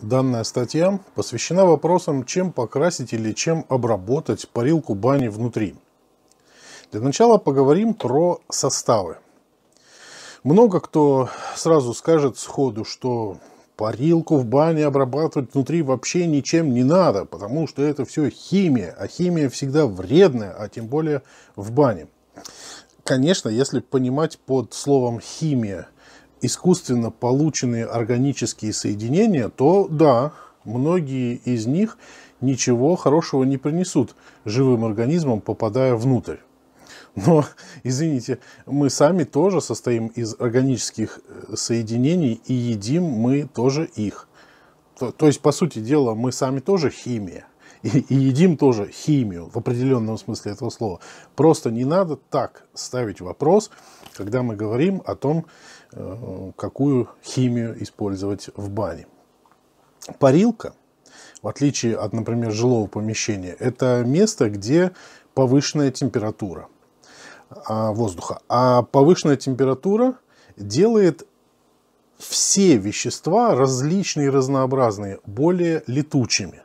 Данная статья посвящена вопросам, чем покрасить или чем обработать парилку бани внутри. Для начала поговорим про составы. Много кто сразу скажет сходу, что парилку в бане обрабатывать внутри вообще ничем не надо, потому что это все химия, а химия всегда вредная, а тем более в бане. Конечно, если понимать под словом химия – искусственно полученные органические соединения, то да, многие из них ничего хорошего не принесут живым организмам, попадая внутрь. Но, извините, мы сами тоже состоим из органических э, соединений, и едим мы тоже их. То, то есть, по сути дела, мы сами тоже химия. И, и едим тоже химию в определенном смысле этого слова. Просто не надо так ставить вопрос, когда мы говорим о том, Э, какую химию использовать в бане. Парилка, в отличие от, например, жилого помещения, это место, где повышенная температура а, воздуха. А повышенная температура делает все вещества различные и разнообразные более летучими.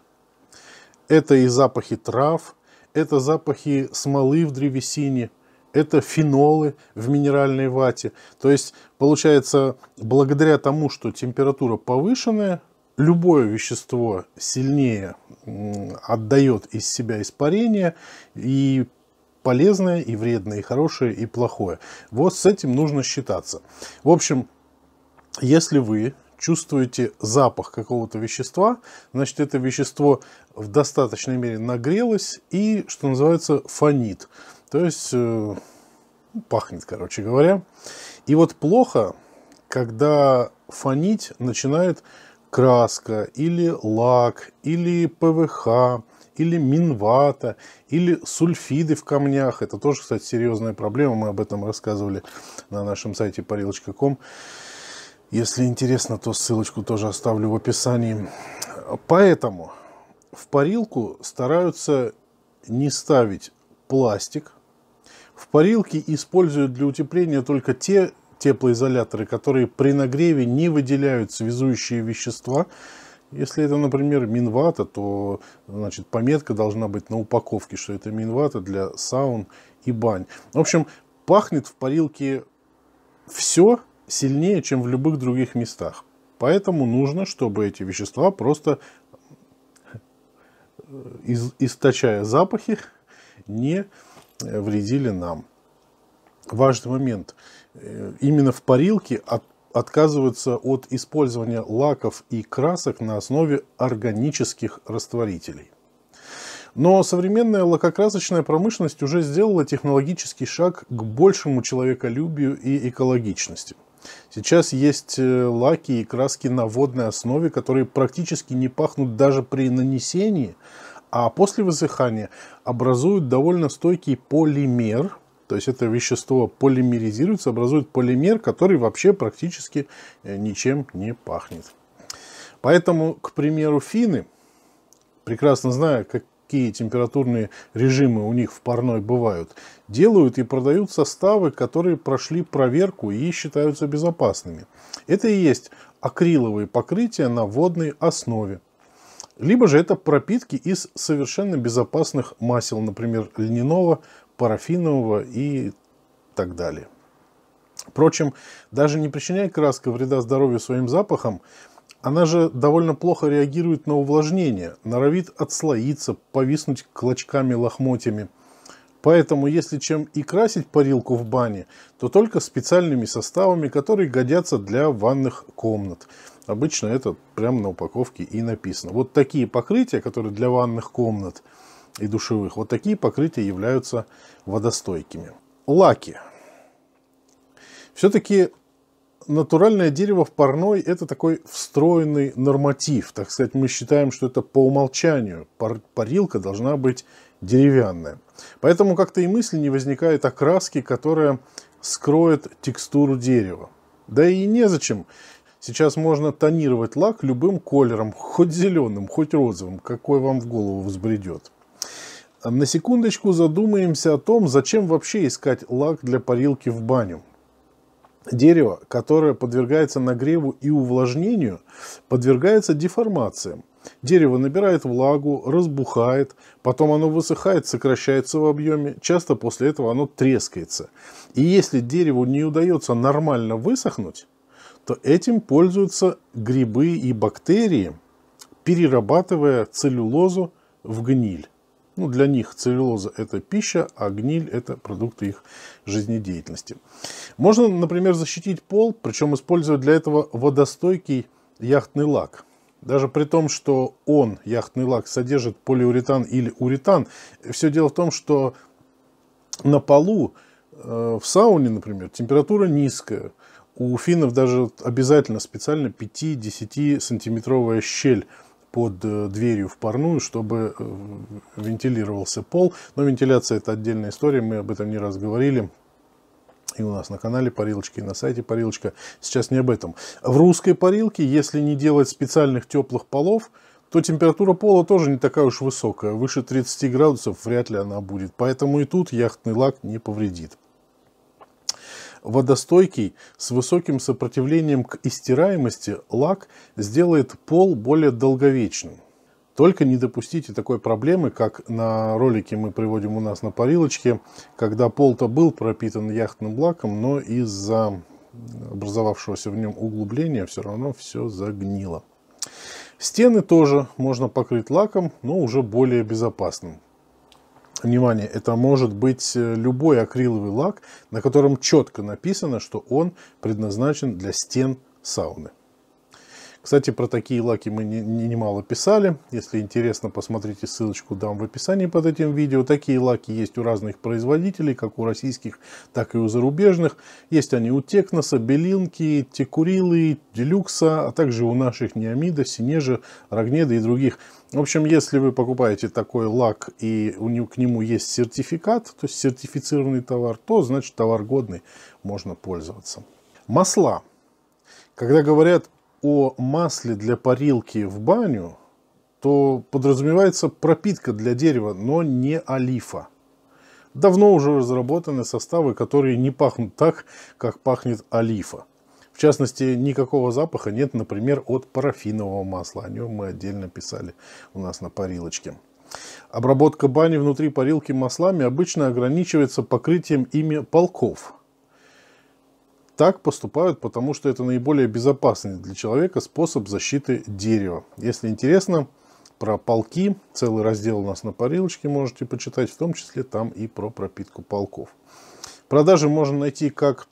Это и запахи трав, это запахи смолы в древесине – это фенолы в минеральной вате. То есть, получается, благодаря тому, что температура повышенная, любое вещество сильнее отдает из себя испарение, и полезное, и вредное, и хорошее, и плохое. Вот с этим нужно считаться. В общем, если вы чувствуете запах какого-то вещества, значит это вещество в достаточной мере нагрелось и, что называется, фонит. То есть э, ну, пахнет, короче говоря. И вот плохо, когда фонить начинает краска или лак, или ПВХ, или минвата, или сульфиды в камнях. Это тоже, кстати, серьезная проблема. Мы об этом рассказывали на нашем сайте парилочка.ком. Если интересно, то ссылочку тоже оставлю в описании. Поэтому в парилку стараются не ставить пластик, в парилке используют для утепления только те теплоизоляторы, которые при нагреве не выделяют связующие вещества. Если это, например, минвата, то значит, пометка должна быть на упаковке, что это минвата для саун и бань. В общем, пахнет в парилке все сильнее, чем в любых других местах. Поэтому нужно, чтобы эти вещества просто, э, из, источая запахи, не вредили нам. Важный момент. Э, именно в парилке от, отказываются от использования лаков и красок на основе органических растворителей. Но современная лакокрасочная промышленность уже сделала технологический шаг к большему человеколюбию и экологичности. Сейчас есть э, лаки и краски на водной основе, которые практически не пахнут даже при нанесении, а после высыхания образуют довольно стойкий полимер, то есть это вещество полимеризируется, образует полимер, который вообще практически э, ничем не пахнет. Поэтому, к примеру, фины, прекрасно зная, какие температурные режимы у них в парной бывают, делают и продают составы, которые прошли проверку и считаются безопасными. Это и есть акриловые покрытия на водной основе. Либо же это пропитки из совершенно безопасных масел, например, льняного, парафинового и так далее. Впрочем, даже не причиняя краска вреда здоровью своим запахом, она же довольно плохо реагирует на увлажнение, норовит отслоиться, повиснуть клочками-лохмотьями – Поэтому, если чем и красить парилку в бане, то только специальными составами, которые годятся для ванных комнат. Обычно это прямо на упаковке и написано. Вот такие покрытия, которые для ванных комнат и душевых, вот такие покрытия являются водостойкими. Лаки. Все-таки натуральное дерево в парной – это такой встроенный норматив. Так сказать, мы считаем, что это по умолчанию. Парилка должна быть деревянная. Поэтому как-то и мысли не возникает окраски, которая скроет текстуру дерева. Да и незачем. Сейчас можно тонировать лак любым колером, хоть зеленым, хоть розовым, какой вам в голову взбредет. На секундочку задумаемся о том, зачем вообще искать лак для парилки в баню. Дерево, которое подвергается нагреву и увлажнению, подвергается деформациям. Дерево набирает влагу, разбухает, потом оно высыхает, сокращается в объеме, часто после этого оно трескается. И если дереву не удается нормально высохнуть, то этим пользуются грибы и бактерии, перерабатывая целлюлозу в гниль. Ну, для них целлюлоза – это пища, а гниль – это продукты их жизнедеятельности. Можно, например, защитить пол, причем используя для этого водостойкий яхтный лак – даже при том, что он, яхтный лак, содержит полиуретан или уретан, все дело в том, что на полу, э, в сауне, например, температура низкая. У финнов даже обязательно специально 5-10 сантиметровая щель под э, дверью в парную, чтобы э, вентилировался пол. Но вентиляция это отдельная история, мы об этом не раз говорили и у нас на канале парилочки, и на сайте парилочка. Сейчас не об этом. В русской парилке, если не делать специальных теплых полов, то температура пола тоже не такая уж высокая. Выше 30 градусов вряд ли она будет. Поэтому и тут яхтный лак не повредит. Водостойкий, с высоким сопротивлением к истираемости, лак сделает пол более долговечным. Только не допустите такой проблемы, как на ролике мы приводим у нас на парилочке, когда пол-то был пропитан яхтным лаком, но из-за образовавшегося в нем углубления все равно все загнило. Стены тоже можно покрыть лаком, но уже более безопасным. Внимание, это может быть э, любой акриловый лак, на котором четко написано, что он предназначен для стен сауны. Кстати, про такие лаки мы немало не, не писали. Если интересно, посмотрите, ссылочку дам в описании под этим видео. Такие лаки есть у разных производителей, как у российских, так и у зарубежных. Есть они у Текноса, Белинки, Текурилы, Делюкса, а также у наших Неомида, Синежа, Рогнеда и других. В общем, если вы покупаете такой лак и у него, к нему есть сертификат, то есть сертифицированный товар, то значит товар годный, можно пользоваться. Масла. Когда говорят о масле для парилки в баню, то подразумевается пропитка для дерева, но не олифа. Давно уже разработаны составы, которые не пахнут так, как пахнет олифа. В частности, никакого запаха нет, например, от парафинового масла. О нем мы отдельно писали у нас на парилочке. Обработка бани внутри парилки маслами обычно ограничивается покрытием ими полков – так поступают, потому что это наиболее безопасный для человека способ защиты дерева. Если интересно, про полки, целый раздел у нас на парилочке можете почитать, в том числе там и про пропитку полков. Продажи можно найти как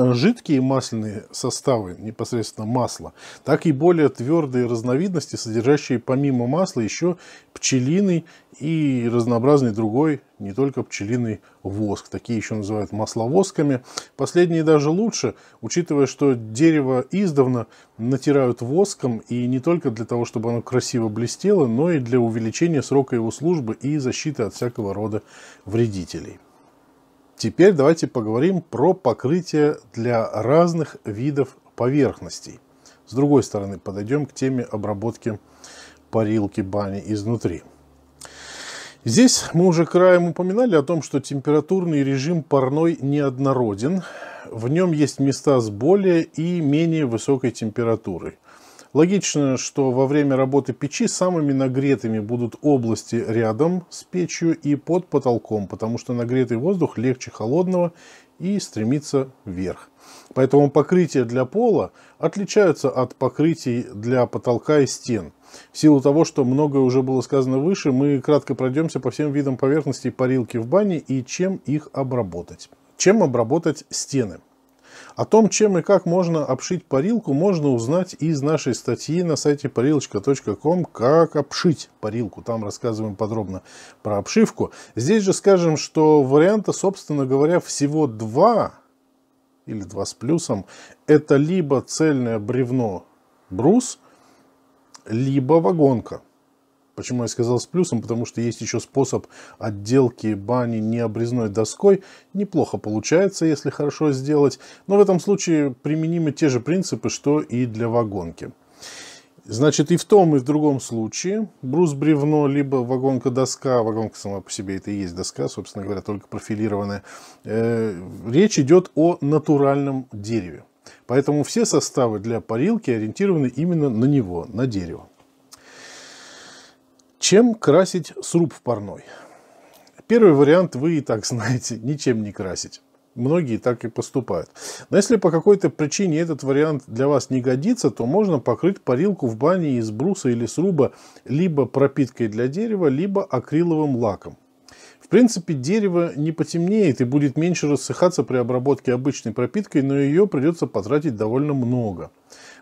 Э, жидкие масляные составы, непосредственно масло, так и более твердые разновидности, содержащие помимо масла еще пчелиный и разнообразный другой, не только пчелиный воск. Такие еще называют масловосками. Последние даже лучше, учитывая, что дерево издавна натирают воском, и не только для того, чтобы оно красиво блестело, но и для увеличения срока его службы и защиты от всякого рода вредителей. Теперь давайте поговорим про покрытие для разных видов поверхностей. С другой стороны, подойдем к теме обработки парилки бани изнутри. Здесь мы уже краем упоминали о том, что температурный режим парной неоднороден. В нем есть места с более и менее высокой температурой. Логично, что во время работы печи самыми нагретыми будут области рядом с печью и под потолком, потому что нагретый воздух легче холодного и стремится вверх. Поэтому покрытия для пола отличаются от покрытий для потолка и стен. В силу того, что многое уже было сказано выше, мы кратко пройдемся по всем видам поверхностей парилки в бане и чем их обработать. Чем обработать стены? О том, чем и как можно обшить парилку, можно узнать из нашей статьи на сайте парилочка.ком «Как обшить парилку». Там рассказываем подробно про обшивку. Здесь же скажем, что варианта, собственно говоря, всего два или два с плюсом. Это либо цельное бревно брус, либо вагонка. Почему я сказал с плюсом? Потому что есть еще способ отделки бани необрезной доской. Неплохо получается, если хорошо сделать. Но в этом случае применимы те же принципы, что и для вагонки. Значит, и в том, и в другом случае брус-бревно, либо вагонка-доска, вагонка сама по себе это и есть доска, собственно говоря, только профилированная, э, речь идет о натуральном дереве. Поэтому все составы для парилки ориентированы именно на него, на дерево. Чем красить сруб в парной? Первый вариант вы и так знаете, ничем не красить. Многие так и поступают. Но если по какой-то причине этот вариант для вас не годится, то можно покрыть парилку в бане из бруса или сруба либо пропиткой для дерева, либо акриловым лаком. В принципе, дерево не потемнеет и будет меньше рассыхаться при обработке обычной пропиткой, но ее придется потратить довольно много.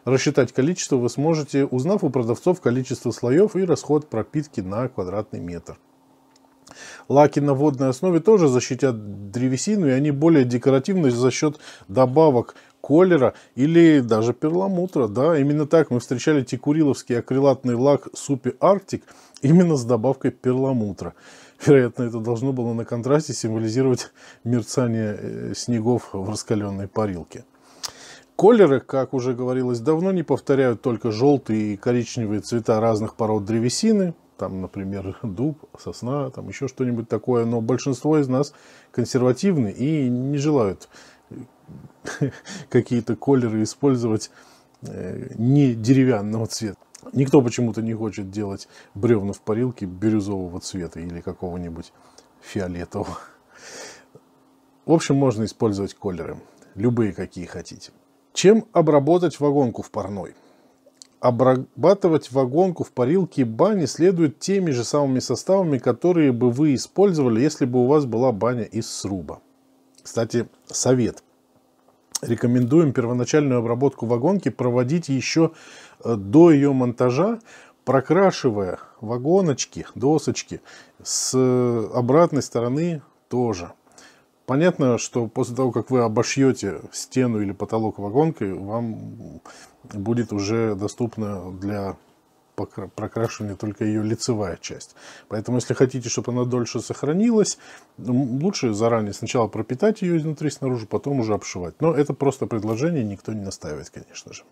Рассчитать количество вы сможете, узнав у продавцов количество слоев и расход пропитки на квадратный метр. Лаки на водной основе тоже защитят древесину, и они более декоративны за счет добавок колера или даже перламутра. Да, именно так мы встречали текуриловский акрилатный лак Супи Арктик именно с добавкой перламутра. Вероятно, это должно было на контрасте символизировать мерцание э, снегов в раскаленной парилке. Колеры, как уже говорилось, давно не повторяют только желтые и коричневые цвета разных пород древесины, там, например, дуб, сосна, там еще что-нибудь такое, но большинство из нас консервативны и не желают э, какие-то колеры использовать э, не деревянного цвета. Никто почему-то не хочет делать бревна в парилке бирюзового цвета или какого-нибудь фиолетового. В общем, можно использовать колеры, любые какие хотите. Чем обработать вагонку в парной? Обрабатывать вагонку в парилке и бане следует теми же самыми составами, которые бы вы использовали, если бы у вас была баня из сруба. Кстати, совет. Рекомендуем первоначальную обработку вагонки проводить еще э, до ее монтажа, прокрашивая вагоночки, досочки с э, обратной стороны тоже. Понятно, что после того, как вы обошьете стену или потолок вагонкой, вам будет уже доступна для прокрашивания только ее лицевая часть. Поэтому, если хотите, чтобы она дольше сохранилась, лучше заранее сначала пропитать ее изнутри снаружи, потом уже обшивать. Но это просто предложение, никто не настаивает, конечно же.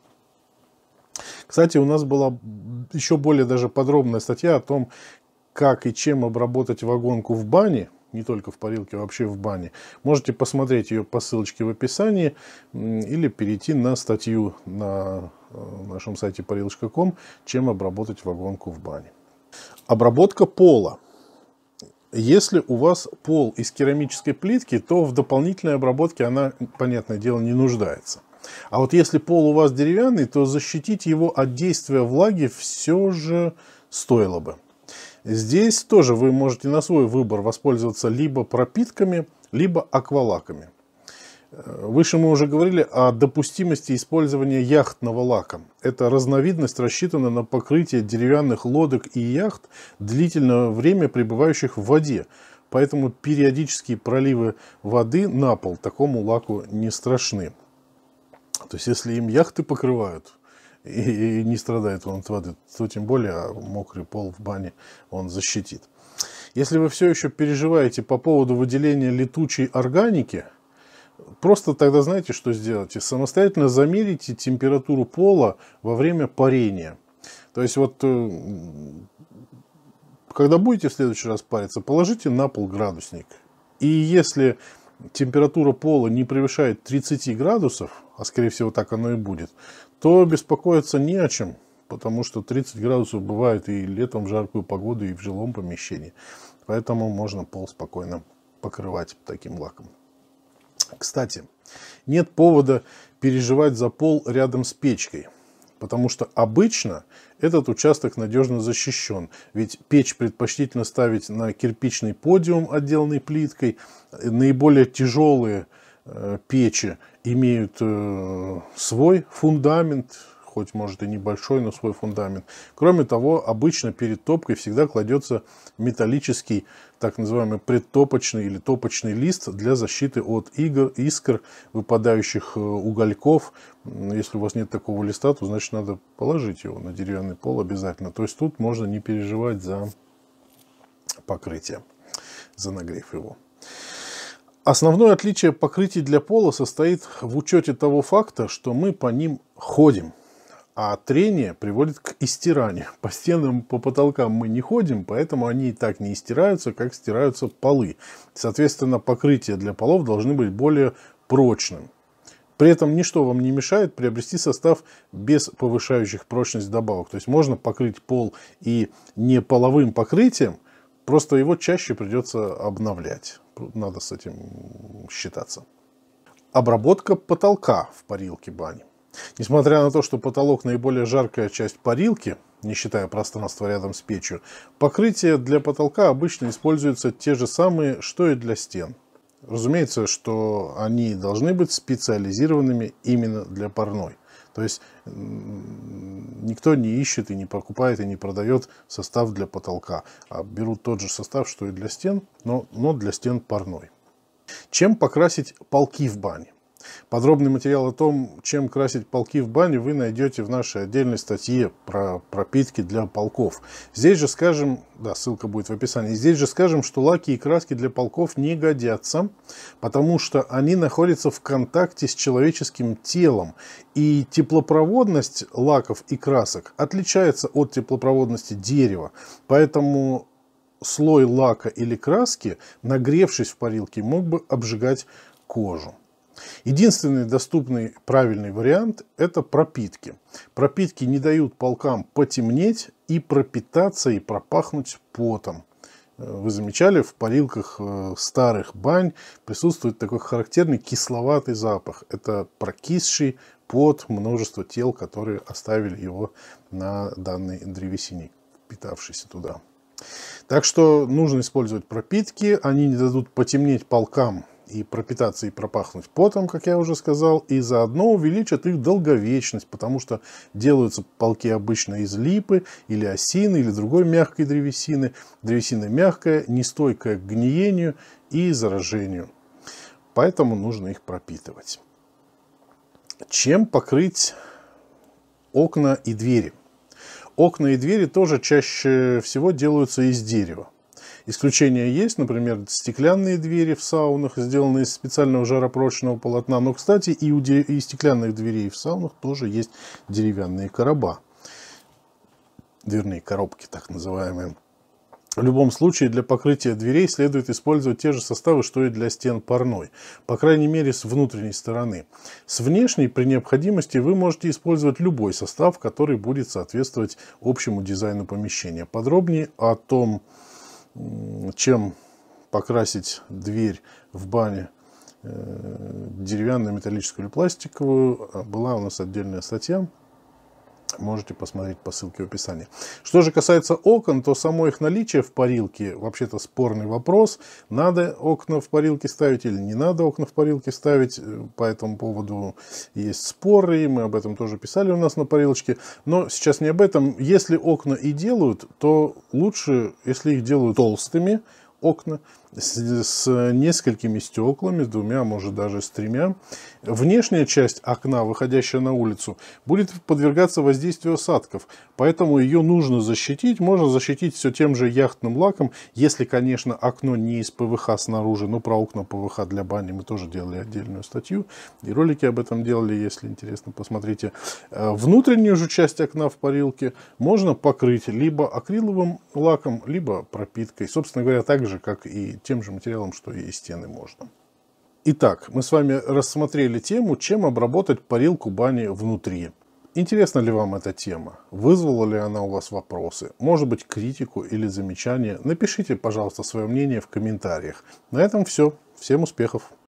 Кстати, у нас была еще более даже подробная статья о том, как и чем обработать вагонку в бане – не только в парилке, а вообще в бане. Можете посмотреть ее по ссылочке в описании или перейти на статью на э, нашем сайте парилочка.ком, чем обработать вагонку в бане. Обработка пола. Если у вас пол из керамической плитки, то в дополнительной обработке она, понятное дело, не нуждается. А вот если пол у вас деревянный, то защитить его от действия влаги все же стоило бы. Здесь тоже вы можете на свой выбор воспользоваться либо пропитками, либо аквалаками. Э, выше мы уже говорили о допустимости использования яхтного лака. Это разновидность рассчитана на покрытие деревянных лодок и яхт, длительное время пребывающих в воде. Поэтому периодические проливы воды на пол такому лаку не страшны. То есть, если им яхты покрывают, и, и не страдает он от воды, то тем более а мокрый пол в бане он защитит. Если вы все еще переживаете по поводу выделения летучей органики, просто тогда знаете, что сделайте? Самостоятельно замерите температуру пола во время парения. То есть вот э, когда будете в следующий раз париться, положите на пол градусник. И если температура пола не превышает 30 градусов, а скорее всего так оно и будет, то беспокоиться не о чем, потому что 30 градусов бывает и летом в жаркую погоду, и в жилом помещении. Поэтому можно пол спокойно покрывать таким лаком. Кстати, нет повода переживать за пол рядом с печкой, потому что обычно этот участок надежно защищен, ведь печь предпочтительно ставить на кирпичный подиум, отделанный плиткой. Наиболее тяжелые э, печи имеют э, свой фундамент, хоть может и небольшой, но свой фундамент. Кроме того, обычно перед топкой всегда кладется металлический, так называемый предтопочный или топочный лист для защиты от игр, искр, выпадающих э, угольков. Если у вас нет такого листа, то значит надо положить его на деревянный пол обязательно. То есть тут можно не переживать за покрытие, за нагрев его. Основное отличие покрытий для пола состоит в учете того факта, что мы по ним ходим, а трение приводит к истиранию. По стенам, по потолкам мы не ходим, поэтому они и так не истираются, как стираются полы. Соответственно, покрытия для полов должны быть более прочным. При этом ничто вам не мешает приобрести состав без повышающих прочность добавок. То есть можно покрыть пол и не половым покрытием, просто его чаще придется обновлять надо с этим считаться. Обработка потолка в парилке бани. Несмотря на то, что потолок наиболее жаркая часть парилки, не считая пространства рядом с печью, покрытие для потолка обычно используются те же самые, что и для стен. Разумеется, что они должны быть специализированными именно для парной. То есть никто не ищет и не покупает и не продает состав для потолка, а берут тот же состав, что и для стен, но, но для стен парной. Чем покрасить полки в бане? Подробный материал о том, чем красить полки в бане, вы найдете в нашей отдельной статье про пропитки для полков. Здесь же скажем, да, ссылка будет в описании, здесь же скажем, что лаки и краски для полков не годятся, потому что они находятся в контакте с человеческим телом. И теплопроводность лаков и красок отличается от теплопроводности дерева. Поэтому слой лака или краски, нагревшись в парилке, мог бы обжигать кожу. Единственный доступный правильный вариант – это пропитки. Пропитки не дают полкам потемнеть и пропитаться и пропахнуть потом. Э, вы замечали, в парилках э, старых бань присутствует такой характерный кисловатый запах. Это прокисший пот множества тел, которые оставили его на данной древесине, впитавшейся туда. Так что нужно использовать пропитки, они не дадут потемнеть полкам и пропитаться и пропахнуть потом, как я уже сказал, и заодно увеличат их долговечность, потому что делаются полки обычно из липы или осины или другой мягкой древесины. Древесина мягкая, нестойкая к гниению и заражению. Поэтому нужно их пропитывать. Чем покрыть окна и двери? Окна и двери тоже чаще всего делаются из дерева. Исключения есть, например, стеклянные двери в саунах, сделанные из специального жаропрочного полотна. Но, кстати, и у и стеклянных дверей в саунах тоже есть деревянные короба. Дверные коробки, так называемые. В любом случае для покрытия дверей следует использовать те же составы, что и для стен парной, по крайней мере с внутренней стороны. С внешней при необходимости вы можете использовать любой состав, который будет соответствовать общему дизайну помещения. Подробнее о том, чем покрасить дверь в бане э, деревянную, металлическую или пластиковую, а была у нас отдельная статья Можете посмотреть по ссылке в описании. Что же касается окон, то само их наличие в парилке, вообще-то спорный вопрос. Надо окна в парилке ставить или не надо окна в парилке ставить. Э, по этому поводу есть споры, и мы об этом тоже писали у нас на парилочке. Но сейчас не об этом. Если окна и делают, то лучше, если их делают толстыми окна, с, с несколькими стеклами, с двумя, может даже с тремя. Внешняя часть окна, выходящая на улицу, будет подвергаться воздействию осадков, поэтому ее нужно защитить. Можно защитить все тем же яхтным лаком, если, конечно, окно не из ПВХ снаружи, но про окна ПВХ для бани мы тоже делали отдельную статью, и ролики об этом делали, если интересно, посмотрите. Э, внутреннюю же часть окна в парилке можно покрыть либо акриловым лаком, либо пропиткой. Собственно говоря, так же, как и тем же материалом, что и стены можно. Итак, мы с вами рассмотрели тему, чем обработать парилку бани внутри. Интересна ли вам эта тема? Вызвала ли она у вас вопросы? Может быть, критику или замечания? Напишите, пожалуйста, свое мнение в комментариях. На этом все. Всем успехов!